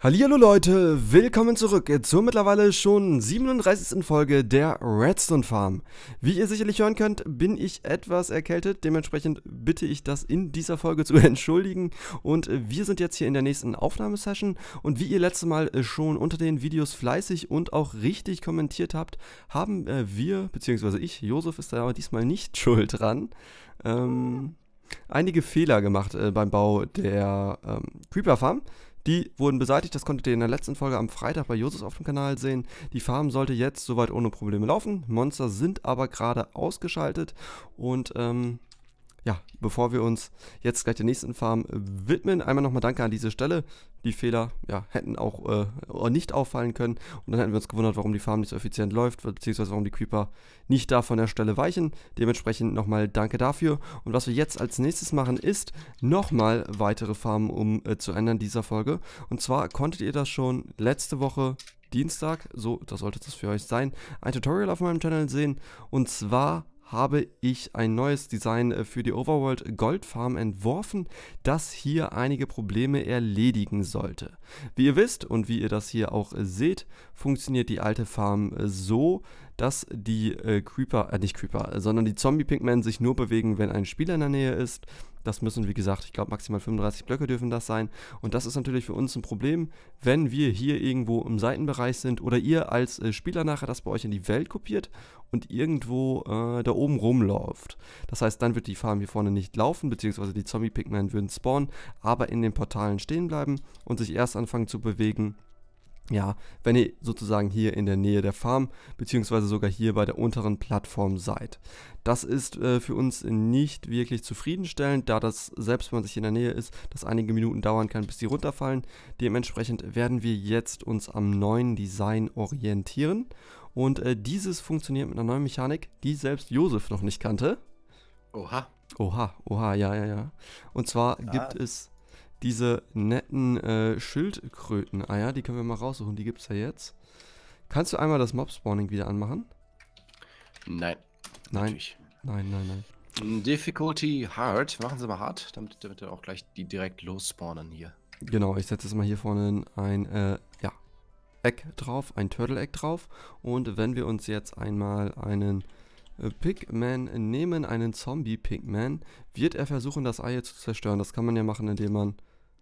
Hallihallo Leute, willkommen zurück zur mittlerweile schon 37. Folge der Redstone Farm. Wie ihr sicherlich hören könnt, bin ich etwas erkältet, dementsprechend bitte ich das in dieser Folge zu entschuldigen und wir sind jetzt hier in der nächsten Aufnahmesession und wie ihr letztes Mal äh, schon unter den Videos fleißig und auch richtig kommentiert habt, haben äh, wir, beziehungsweise ich, Josef ist da aber diesmal nicht schuld dran, ähm, einige Fehler gemacht äh, beim Bau der ähm, Creeper Farm. Die wurden beseitigt, das konntet ihr in der letzten Folge am Freitag bei Josus auf dem Kanal sehen. Die Farm sollte jetzt soweit ohne Probleme laufen. Monster sind aber gerade ausgeschaltet und ähm, ja, bevor wir uns jetzt gleich der nächsten Farm widmen, einmal nochmal Danke an diese Stelle. Die Fehler ja, hätten auch äh, nicht auffallen können und dann hätten wir uns gewundert, warum die Farm nicht so effizient läuft, beziehungsweise warum die Creeper nicht da von der Stelle weichen. Dementsprechend nochmal Danke dafür. Und was wir jetzt als nächstes machen, ist nochmal weitere Farmen um äh, zu ändern dieser Folge. Und zwar konntet ihr das schon letzte Woche Dienstag, so, das sollte das für euch sein, ein Tutorial auf meinem Channel sehen. Und zwar habe ich ein neues Design äh, für die Overworld Gold Farm entworfen, das hier einige Probleme erledigen sollte. Wie ihr wisst und wie ihr das hier auch äh, seht, funktioniert die alte Farm äh, so, dass die äh, Creeper, äh, nicht Creeper, sondern die zombie Pinkmen sich nur bewegen, wenn ein Spieler in der Nähe ist das müssen, wie gesagt, ich glaube, maximal 35 Blöcke dürfen das sein. Und das ist natürlich für uns ein Problem, wenn wir hier irgendwo im Seitenbereich sind oder ihr als äh, Spieler nachher das bei euch in die Welt kopiert und irgendwo äh, da oben rumläuft. Das heißt, dann wird die Farm hier vorne nicht laufen, beziehungsweise die Zombie-Pigmen würden spawnen, aber in den Portalen stehen bleiben und sich erst anfangen zu bewegen, ja, wenn ihr sozusagen hier in der Nähe der Farm beziehungsweise sogar hier bei der unteren Plattform seid. Das ist äh, für uns nicht wirklich zufriedenstellend, da das, selbst wenn man sich in der Nähe ist, das einige Minuten dauern kann, bis die runterfallen. Dementsprechend werden wir jetzt uns am neuen Design orientieren und äh, dieses funktioniert mit einer neuen Mechanik, die selbst Josef noch nicht kannte. Oha. Oha, oha, ja, ja, ja. Und zwar ah. gibt es diese netten äh, Schildkröten-Eier. Die können wir mal raussuchen, die gibt es ja jetzt. Kannst du einmal das Mob-Spawning wieder anmachen? Nein. Nein. Natürlich. Nein, nein, nein. Difficulty Hard. Machen Sie mal hart, damit, damit wir auch gleich die direkt losspawnen hier. Genau, ich setze jetzt mal hier vorne ein äh, ja, Egg drauf, ein Turtle eck drauf. Und wenn wir uns jetzt einmal einen äh, Pigman nehmen, einen Zombie Pigman, wird er versuchen, das Ei zu zerstören. Das kann man ja machen, indem man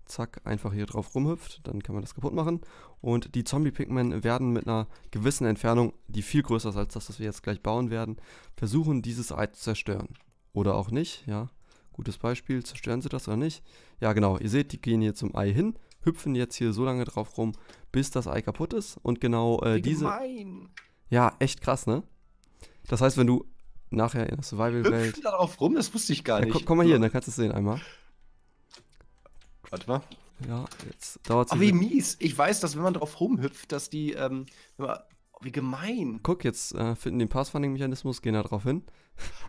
zack, einfach hier drauf rumhüpft, dann kann man das kaputt machen. Und die Zombie-Pigmen werden mit einer gewissen Entfernung, die viel größer ist als das, was wir jetzt gleich bauen werden, versuchen, dieses Ei zu zerstören. Oder auch nicht, ja. Gutes Beispiel, zerstören sie das oder nicht? Ja genau, ihr seht, die gehen hier zum Ei hin, hüpfen jetzt hier so lange drauf rum, bis das Ei kaputt ist. Und genau äh, diese... Ja, echt krass, ne? Das heißt, wenn du nachher in der Survival-Welt... Hüpfen darauf rum, das wusste ich gar ja, nicht. komm, komm mal hier, dann kannst du es sehen einmal. Warte mal. Ja, jetzt dauert es. Aber wie mies. Ich weiß, dass wenn man drauf rumhüpft, dass die. Ähm, man, oh, wie gemein. Guck, jetzt äh, finden den passfunding mechanismus gehen da drauf hin.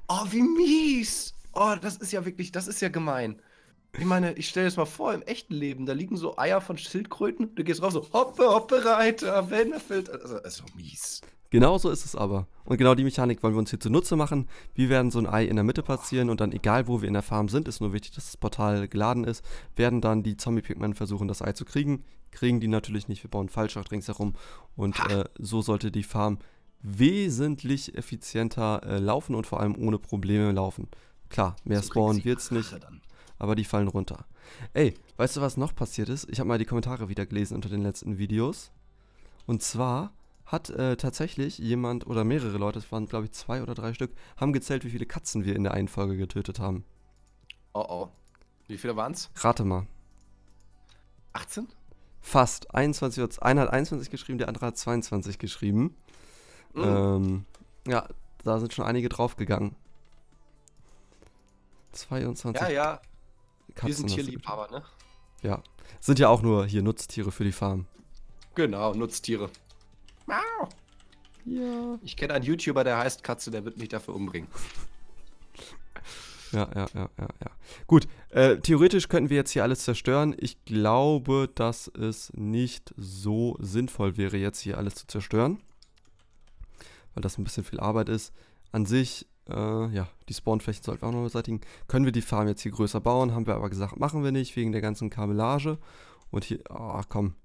Oh, wie mies. Oh, das ist ja wirklich, das ist ja gemein. Ich meine, ich stelle es mal vor, im echten Leben, da liegen so Eier von Schildkröten, du gehst drauf so, hoppe, hoppe, Reiter, Wendefeld. Also, das ist doch mies. Genauso ist es aber. Und genau die Mechanik wollen wir uns hier zunutze machen. Wir werden so ein Ei in der Mitte platzieren und dann, egal wo wir in der Farm sind, ist nur wichtig, dass das Portal geladen ist, werden dann die Zombie-Pigmen versuchen, das Ei zu kriegen. Kriegen die natürlich nicht, wir bauen Fallschacht ringsherum und äh, so sollte die Farm wesentlich effizienter äh, laufen und vor allem ohne Probleme laufen. Klar, mehr so spawnen es nicht, aber die fallen runter. Ey, weißt du, was noch passiert ist? Ich habe mal die Kommentare wieder gelesen unter den letzten Videos. Und zwar hat äh, tatsächlich jemand oder mehrere Leute, es waren glaube ich zwei oder drei Stück, haben gezählt, wie viele Katzen wir in der einen Folge getötet haben. Oh oh. Wie viele waren es? Rate mal. 18? Fast. 21, einer hat 21 geschrieben, der andere hat 22 geschrieben. Mhm. Ähm, ja, da sind schon einige draufgegangen. 22. Ja, ja. Katzen, wir sind Tierliebhaber, ne? Ja. Sind ja auch nur hier Nutztiere für die Farm. Genau, Nutztiere. Ja. Ich kenne einen YouTuber, der heißt Katze, der wird mich dafür umbringen. Ja, ja, ja, ja, ja. Gut, äh, theoretisch könnten wir jetzt hier alles zerstören. Ich glaube, dass es nicht so sinnvoll wäre, jetzt hier alles zu zerstören. Weil das ein bisschen viel Arbeit ist. An sich, äh, ja, die Spawnflächen sollten wir auch noch beseitigen. Können wir die Farm jetzt hier größer bauen? Haben wir aber gesagt, machen wir nicht, wegen der ganzen Kabellage. Und hier, ah, oh, komm,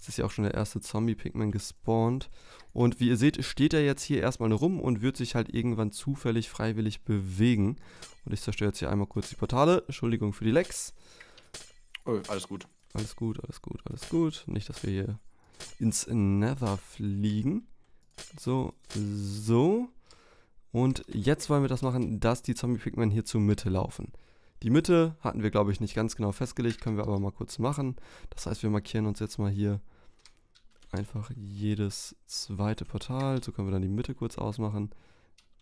es ist ja auch schon der erste Zombie-Pigman gespawnt. Und wie ihr seht, steht er jetzt hier erstmal rum und wird sich halt irgendwann zufällig freiwillig bewegen. Und ich zerstöre jetzt hier einmal kurz die Portale. Entschuldigung für die Lecks. Oh, alles gut. Alles gut, alles gut, alles gut. Nicht, dass wir hier ins Nether fliegen. So, so. Und jetzt wollen wir das machen, dass die Zombie-Pigmen hier zur Mitte laufen. Die Mitte hatten wir, glaube ich, nicht ganz genau festgelegt, können wir aber mal kurz machen. Das heißt, wir markieren uns jetzt mal hier einfach jedes zweite Portal. So können wir dann die Mitte kurz ausmachen.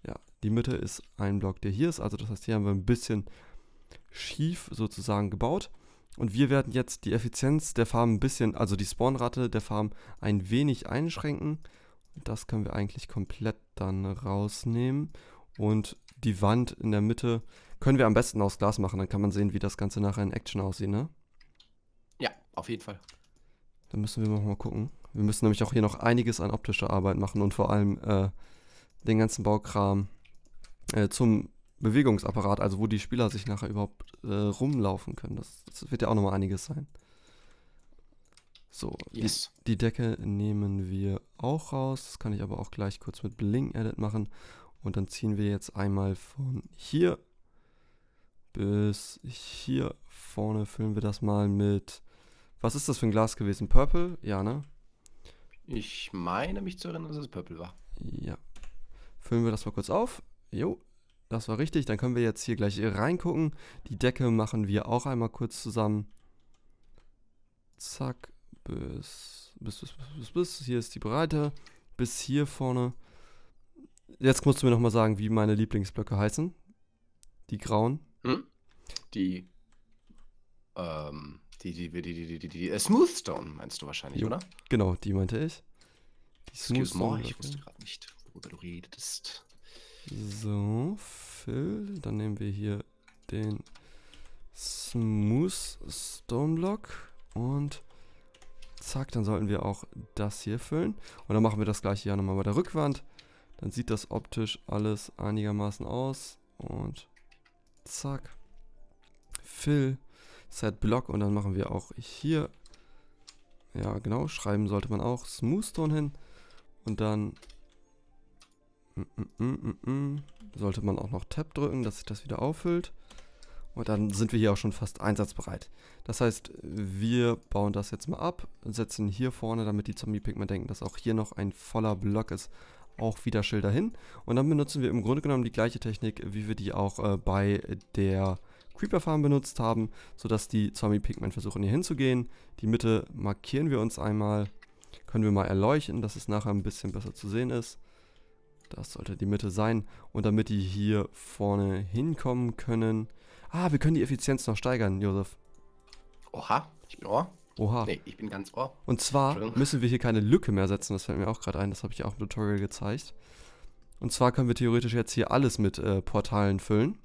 Ja, die Mitte ist ein Block, der hier ist. Also das heißt, hier haben wir ein bisschen schief sozusagen gebaut. Und wir werden jetzt die Effizienz der Farm ein bisschen, also die Spawnrate der Farm ein wenig einschränken. Das können wir eigentlich komplett dann rausnehmen. Und die Wand in der Mitte können wir am besten aus Glas machen, dann kann man sehen, wie das Ganze nachher in Action aussieht, ne? Ja, auf jeden Fall. Dann müssen wir nochmal gucken. Wir müssen nämlich auch hier noch einiges an optischer Arbeit machen und vor allem äh, den ganzen Baukram äh, zum Bewegungsapparat, also wo die Spieler sich nachher überhaupt äh, rumlaufen können. Das, das, wird ja auch nochmal einiges sein. So, yes. die, die, Decke nehmen wir auch raus. Das kann ich aber auch gleich kurz mit Bling Edit machen. Und dann ziehen wir jetzt einmal von hier bis hier vorne füllen wir das mal mit. Was ist das für ein Glas gewesen? Purple? Ja, ne? Ich meine mich zu erinnern, dass es Purple war. Ja. Füllen wir das mal kurz auf. Jo, das war richtig. Dann können wir jetzt hier gleich reingucken. Die Decke machen wir auch einmal kurz zusammen. Zack, bis, bis, bis, bis, bis. Hier ist die Breite. Bis hier vorne. Jetzt musst du mir nochmal sagen, wie meine Lieblingsblöcke heißen. Die grauen. Hm? Die, ähm, die, die, die, die, die, die, die, äh, Smoothstone meinst du wahrscheinlich, jo. oder? Genau, die meinte ich. Die Smoothstone. Ich wusste gerade nicht, worüber du redest. So, Phil, dann nehmen wir hier den Smooth Stone Block und zack, dann sollten wir auch das hier füllen. Und dann machen wir das gleiche hier nochmal bei der Rückwand. Dann sieht das optisch alles einigermaßen aus und Zack. Fill. Set Block und dann machen wir auch hier. Ja, genau. Schreiben sollte man auch Smoothstone hin. Und dann mm mm, mm, mm, mm, sollte man auch noch Tab drücken, dass sich das wieder auffüllt. Und dann sind wir hier auch schon fast einsatzbereit. Das heißt, wir bauen das jetzt mal ab, setzen hier vorne, damit die Zombie-Pigmen denken, dass auch hier noch ein voller Block ist auch wieder Schilder hin. Und dann benutzen wir im Grunde genommen die gleiche Technik, wie wir die auch äh, bei der Creeper Farm benutzt haben, sodass die Zombie Pigmen versuchen hier hinzugehen. Die Mitte markieren wir uns einmal, können wir mal erleuchten, dass es nachher ein bisschen besser zu sehen ist. Das sollte die Mitte sein. Und damit die hier vorne hinkommen können. Ah, wir können die Effizienz noch steigern, Josef. Oha, ich bin ohr. Oha. Nee, ich bin ganz ohr. Und zwar müssen wir hier keine Lücke mehr setzen, das fällt mir auch gerade ein, das habe ich auch im Tutorial gezeigt. Und zwar können wir theoretisch jetzt hier alles mit äh, Portalen füllen,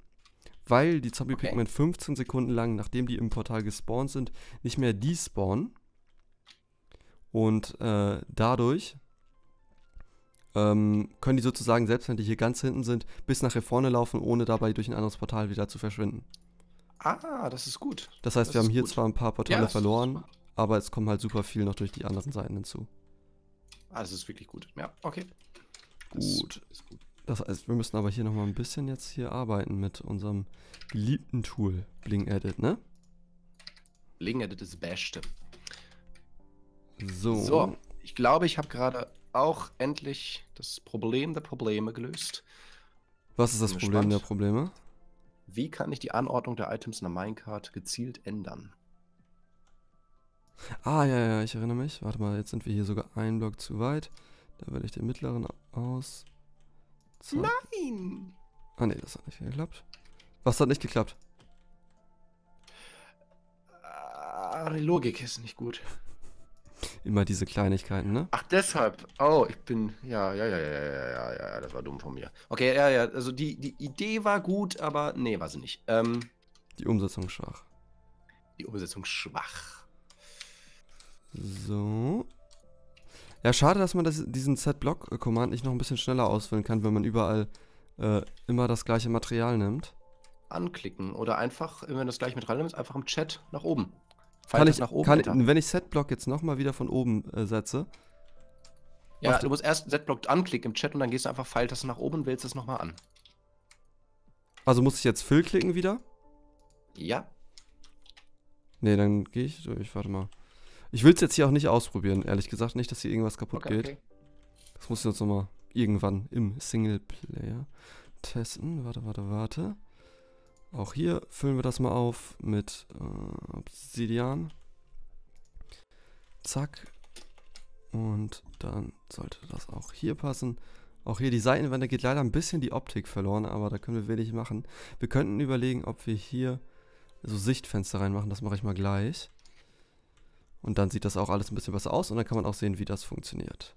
weil die Zombie-Pigment 15 Sekunden lang, nachdem die im Portal gespawnt sind, nicht mehr despawnen. Und äh, dadurch ähm, können die sozusagen, selbst wenn die hier ganz hinten sind, bis nach hier vorne laufen, ohne dabei durch ein anderes Portal wieder zu verschwinden. Ah, das ist gut. Das heißt, das wir haben hier gut. zwar ein paar Portale ja, verloren, aber es kommt halt super viel noch durch die anderen Seiten hinzu. Ah, das ist wirklich gut. Ja, okay. Gut. Das, gut. das heißt, wir müssen aber hier nochmal ein bisschen jetzt hier arbeiten mit unserem geliebten Tool Bling Edit, ne? Bling Edit ist das Beste. So. So, ich glaube, ich habe gerade auch endlich das Problem der Probleme gelöst. Was ist das Problem gespannt. der Probleme? Wie kann ich die Anordnung der Items in der Minecart gezielt ändern? Ah, ja, ja, ich erinnere mich. Warte mal, jetzt sind wir hier sogar einen Block zu weit. Da wähle ich den mittleren aus. Nein! Ah, nee, das hat nicht geklappt. Was hat nicht geklappt? Die Logik ist nicht gut. Immer diese Kleinigkeiten, ne? Ach, deshalb. Oh, ich bin. Ja, ja, ja, ja, ja, ja, ja, das war dumm von mir. Okay, ja, ja. Also die, die Idee war gut, aber nee, war sie nicht. Ähm, die Umsetzung schwach. Die Umsetzung schwach. So. Ja, schade, dass man das, diesen Z-Block-Command nicht noch ein bisschen schneller ausfüllen kann, wenn man überall äh, immer das gleiche Material nimmt. Anklicken oder einfach, wenn das gleiche Material nimmt, einfach im Chat nach oben. Fall kann ich, nach oben kann, runter. wenn ich Z-Block jetzt nochmal wieder von oben äh, setze. Ja, du musst erst Z-Block anklicken im Chat und dann gehst du einfach Pfeiltaste nach oben und wählst es nochmal an. Also muss ich jetzt Fill klicken wieder? Ja. Nee, dann gehe ich durch, warte mal. Ich will es jetzt hier auch nicht ausprobieren, ehrlich gesagt. Nicht, dass hier irgendwas kaputt okay, geht. Okay. Das muss ich jetzt nochmal irgendwann im Singleplayer testen. Warte, warte, warte. Auch hier füllen wir das mal auf mit äh, Obsidian. Zack. Und dann sollte das auch hier passen. Auch hier die Seitenwände geht leider ein bisschen die Optik verloren, aber da können wir wenig machen. Wir könnten überlegen, ob wir hier so Sichtfenster reinmachen. Das mache ich mal gleich. Und dann sieht das auch alles ein bisschen besser aus und dann kann man auch sehen, wie das funktioniert.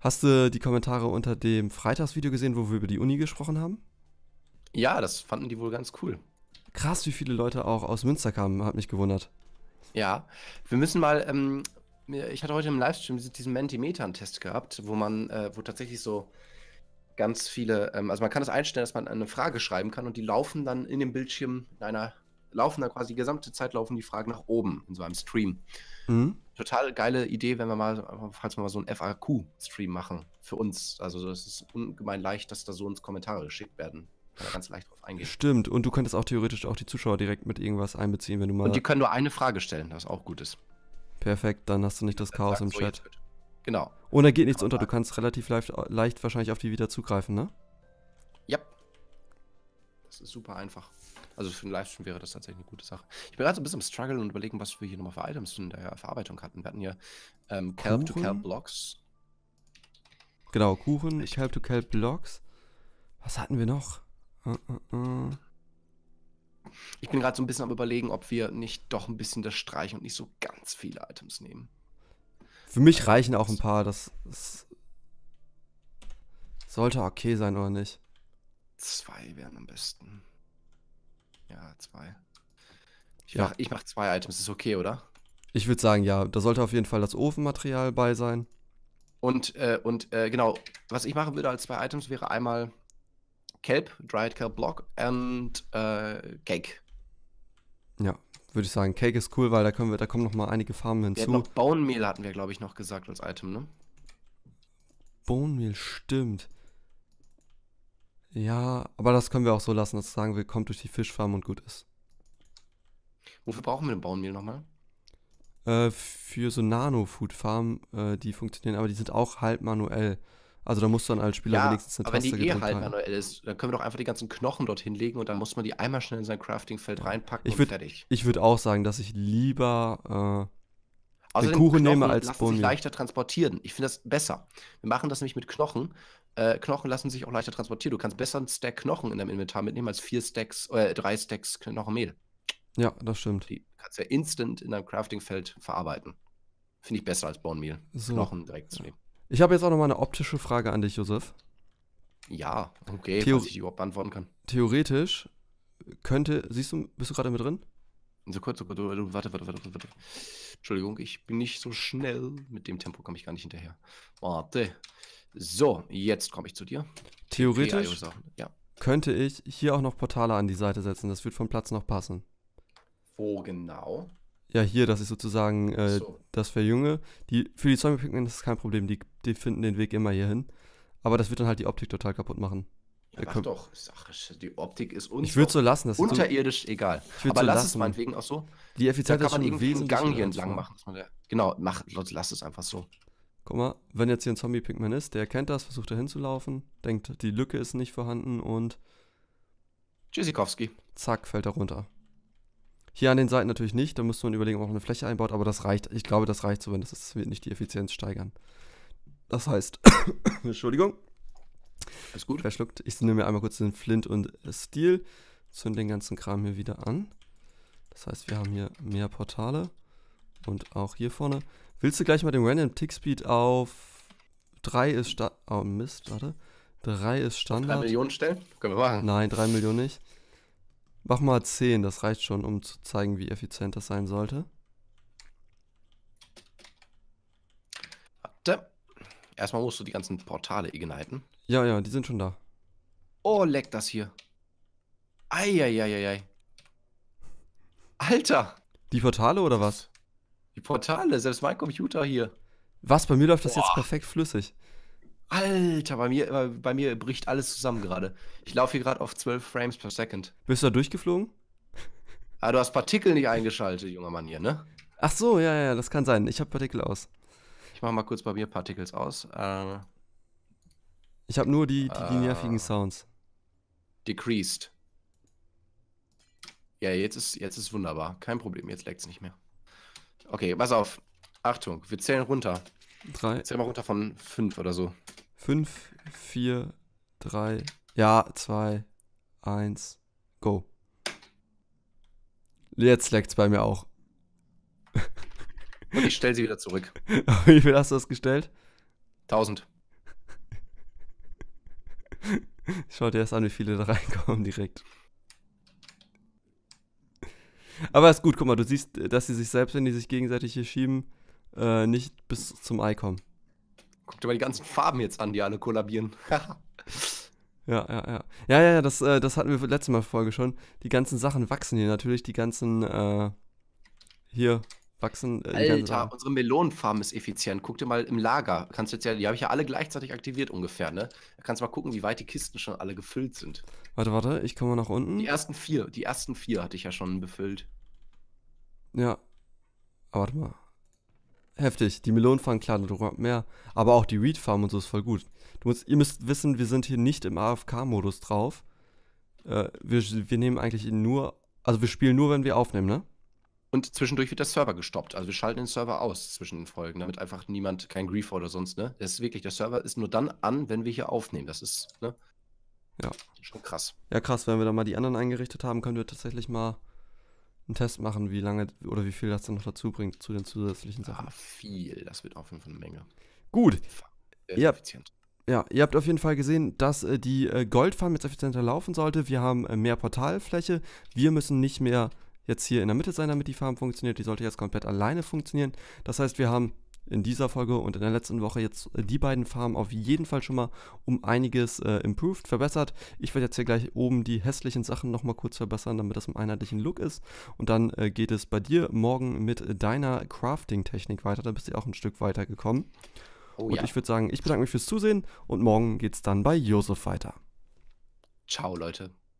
Hast du die Kommentare unter dem Freitagsvideo gesehen, wo wir über die Uni gesprochen haben? Ja, das fanden die wohl ganz cool. Krass, wie viele Leute auch aus Münster kamen, hat mich gewundert. Ja, wir müssen mal, ähm, ich hatte heute im Livestream diesen Mentimeter-Test gehabt, wo man, äh, wo tatsächlich so ganz viele, ähm, also man kann das einstellen, dass man eine Frage schreiben kann und die laufen dann in dem Bildschirm in einer laufen da quasi die gesamte Zeit laufen die Fragen nach oben in so einem Stream. Mhm. Total geile Idee, wenn wir mal, falls wir mal so einen FAQ-Stream machen für uns. Also es ist ungemein leicht, dass da so uns Kommentare geschickt werden. Kann da ganz leicht drauf eingehen. Stimmt, und du könntest auch theoretisch auch die Zuschauer direkt mit irgendwas einbeziehen, wenn du mal. Und die können nur eine Frage stellen, was auch gut ist. Perfekt, dann hast du nicht das Chaos im Chat. genau. Und da geht nichts genau. unter, du kannst relativ leicht, leicht wahrscheinlich auf die wieder zugreifen, ne? Das ist super einfach. Also für einen Livestream wäre das tatsächlich eine gute Sache. Ich bin gerade so ein bisschen am Struggle und überlegen, was wir hier nochmal für Items in der Verarbeitung hatten. Wir hatten hier ähm, Kelp to Kelp Blocks. Genau, Kuchen, ich Kelp to Kelp Blocks. Was hatten wir noch? Uh, uh, uh. Ich bin gerade so ein bisschen am überlegen, ob wir nicht doch ein bisschen das streichen und nicht so ganz viele Items nehmen. Für mich reichen auch ein paar, das, das sollte okay sein oder nicht. Zwei wären am besten. Ja, zwei. Ich, ja. Mach, ich mach zwei Items, ist okay, oder? Ich würde sagen, ja. Da sollte auf jeden Fall das Ofenmaterial bei sein. Und, äh, und äh, genau, was ich machen würde als zwei Items wäre einmal Kelp, Dried Kelp Block und äh, Cake. Ja, würde ich sagen, Cake ist cool, weil da können wir, da kommen noch mal einige Farben hinzu. Wir noch Bohnenmehl hatten wir, glaube ich, noch gesagt als Item, ne? Bohnenmehl, stimmt. Ja, aber das können wir auch so lassen, dass sagen wir, kommt durch die Fischfarm und gut ist. Wofür brauchen wir den Bauernmehl nochmal? Äh, für so Nano-Food-Farm, äh, die funktionieren, aber die sind auch halb manuell. Also da musst du dann als Spieler ja, wenigstens eine aber wenn die eh halb manuell ist, dann können wir doch einfach die ganzen Knochen dorthin legen und dann muss man die einmal schnell in sein Crafting-Feld reinpacken ich würd, und fertig. Ich würde auch sagen, dass ich lieber äh, also den Kuchen Knochen nehme als Bohnen. sich leichter transportieren. Ich finde das besser. Wir machen das nämlich mit Knochen äh, Knochen lassen sich auch leichter transportieren. Du kannst besser einen Stack Knochen in deinem Inventar mitnehmen als vier Stacks, äh, drei Stacks Knochenmehl. Ja, das stimmt. Die kannst du ja instant in deinem Crafting-Feld verarbeiten. Finde ich besser als Bornmehl. So. Knochen direkt zu nehmen. Ich habe jetzt auch noch mal eine optische Frage an dich, Josef. Ja, okay, Theor was ich überhaupt beantworten kann. Theoretisch könnte, siehst du, bist du gerade mit drin? So kurz, so kurz, warte, warte, warte, warte. Entschuldigung, ich bin nicht so schnell. Mit dem Tempo komme ich gar nicht hinterher. Warte. So, jetzt komme ich zu dir. Theoretisch ja. könnte ich hier auch noch Portale an die Seite setzen. Das wird vom Platz noch passen. Wo genau? Ja, hier, das ist sozusagen äh, so. das Verjünge. Die, für die zombie pigmen ist das kein Problem. Die, die finden den Weg immer hier hin. Aber das wird dann halt die Optik total kaputt machen. Ja, mach doch. Ach, die Optik ist uns Ich so lassen. Das unterirdisch, so, egal. Aber so lass lassen. es meinetwegen auch so. Die Effizienz da kann man irgendwie einen Gang hier entlang machen. Genau, mach, lass es einfach so. Guck mal, wenn jetzt hier ein Zombie-Pigman ist, der erkennt das, versucht da hinzulaufen, denkt, die Lücke ist nicht vorhanden und. Tschüssikowski. Zack, fällt er runter. Hier an den Seiten natürlich nicht, da müsste man überlegen, ob man auch eine Fläche einbaut, aber das reicht, ich glaube, das reicht so, wenn das, wird nicht die Effizienz steigern. Das heißt, Entschuldigung. Alles gut. Verschluckt. Ich nehme mir einmal kurz den Flint und Steel, zünde den ganzen Kram hier wieder an. Das heißt, wir haben hier mehr Portale und auch hier vorne. Willst du gleich mal den Random Tick Speed auf 3 ist Standard. Oh Mist, warte. 3 ist Standard. 3 Millionen stellen? Können wir machen. Nein, 3 Millionen nicht. Mach mal 10, das reicht schon, um zu zeigen, wie effizient das sein sollte. Warte. Erstmal musst du die ganzen Portale igniten. Ja, ja, die sind schon da. Oh, leck das hier. Eieieiei. Alter! Die Portale oder was? Die Portale, selbst mein Computer hier. Was? Bei mir läuft das Boah. jetzt perfekt flüssig. Alter, bei mir, äh, bei mir bricht alles zusammen gerade. Ich laufe hier gerade auf 12 Frames per Second. Bist du da durchgeflogen? Ah, du hast Partikel nicht eingeschaltet, junger Mann hier, ne? Ach so, ja, ja, das kann sein. Ich habe Partikel aus. Ich mache mal kurz bei mir Partikels aus. Äh, ich habe nur die, die, die äh, nervigen Sounds. Decreased. Ja, jetzt ist, jetzt ist wunderbar. Kein Problem, jetzt leckt's nicht mehr. Okay, pass auf. Achtung, wir zählen runter. Drei. Zähl mal runter von fünf oder so. Fünf, vier, drei, ja, zwei, eins, go. Jetzt leckt's bei mir auch. Und ich stell sie wieder zurück. Wie viel hast du das gestellt? Tausend. Schau dir erst an, wie viele da reinkommen direkt. Aber ist gut, guck mal, du siehst, äh, dass sie sich selbst, wenn die sich gegenseitig hier schieben, äh, nicht bis zum Ei kommen. Guck dir mal die ganzen Farben jetzt an, die alle kollabieren. ja, ja, ja. Ja, ja, das, äh, das hatten wir letzte Mal Folge schon. Die ganzen Sachen wachsen hier natürlich, die ganzen, äh, hier, wachsen. Äh, Alter, unsere Melonenfarm ist effizient. Guck dir mal im Lager. Kannst jetzt ja, die habe ich ja alle gleichzeitig aktiviert ungefähr, ne? Da kannst du mal gucken, wie weit die Kisten schon alle gefüllt sind. Warte, warte, ich komme mal nach unten. Die ersten vier, die ersten vier hatte ich ja schon befüllt. Ja. Aber warte mal. Heftig. Die Melonenfarm, klar, noch mehr. Aber auch die Weedfarm und so ist voll gut. Musst, ihr müsst wissen, wir sind hier nicht im AFK-Modus drauf. Äh, wir, wir nehmen eigentlich nur. Also wir spielen nur, wenn wir aufnehmen, ne? Und zwischendurch wird der Server gestoppt. Also wir schalten den Server aus zwischen den Folgen, damit einfach niemand, kein Grief oder sonst, ne? Das ist wirklich, der Server ist nur dann an, wenn wir hier aufnehmen. Das ist, ne? Ja. Schon krass. Ja, krass, wenn wir dann mal die anderen eingerichtet haben, können wir tatsächlich mal einen Test machen, wie lange oder wie viel das dann noch dazu bringt zu den zusätzlichen ah, Sachen. Ah, viel. Das wird auf jeden Fall eine Menge. Gut. Sehr effizient. Ja, ihr habt auf jeden Fall gesehen, dass äh, die äh, Goldfarm jetzt effizienter laufen sollte. Wir haben äh, mehr Portalfläche. Wir müssen nicht mehr jetzt hier in der Mitte sein, damit die Farm funktioniert. Die sollte jetzt komplett alleine funktionieren. Das heißt, wir haben in dieser Folge und in der letzten Woche jetzt die beiden Farben auf jeden Fall schon mal um einiges äh, improved, verbessert. Ich werde jetzt hier gleich oben die hässlichen Sachen nochmal kurz verbessern, damit das im einheitlichen Look ist. Und dann äh, geht es bei dir morgen mit deiner Crafting-Technik weiter. Da bist du auch ein Stück weiter gekommen. Oh, und ja. ich würde sagen, ich bedanke mich fürs Zusehen und morgen geht es dann bei Josef weiter. Ciao, Leute.